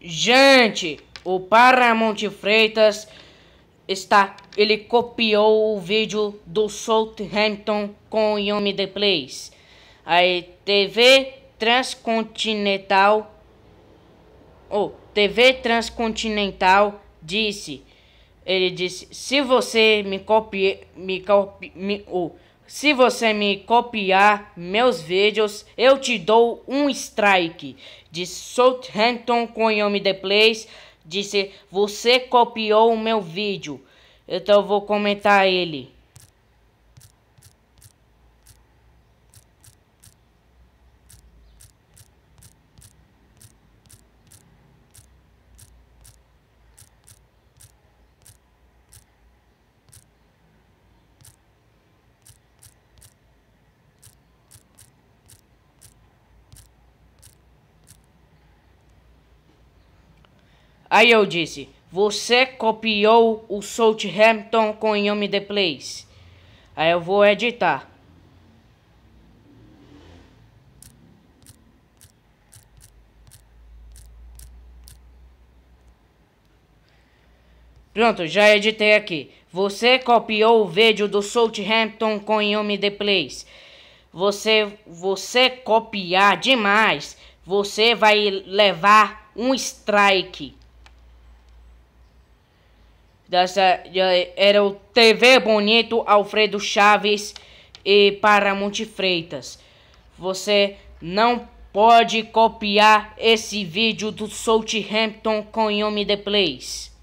Gente, o Paramount Freitas está, ele copiou o vídeo do Southampton com o Yumi The Place. A TV Transcontinental, ou oh, TV Transcontinental disse, ele disse, se você me copie, me, copie me oh, se você me copiar meus vídeos, eu te dou um strike. De Southampton com Yomi The Place, disse, você copiou o meu vídeo. Então eu vou comentar ele. Aí eu disse: Você copiou o Southampton com Yumi The Place. Aí eu vou editar. Pronto, já editei aqui. Você copiou o vídeo do Southampton com Yumi The Place. Você, você copiar demais, você vai levar um strike. Dessa, era o TV Bonito, Alfredo Chaves e para Monte Freitas. Você não pode copiar esse vídeo do Southampton com Yomi The Place.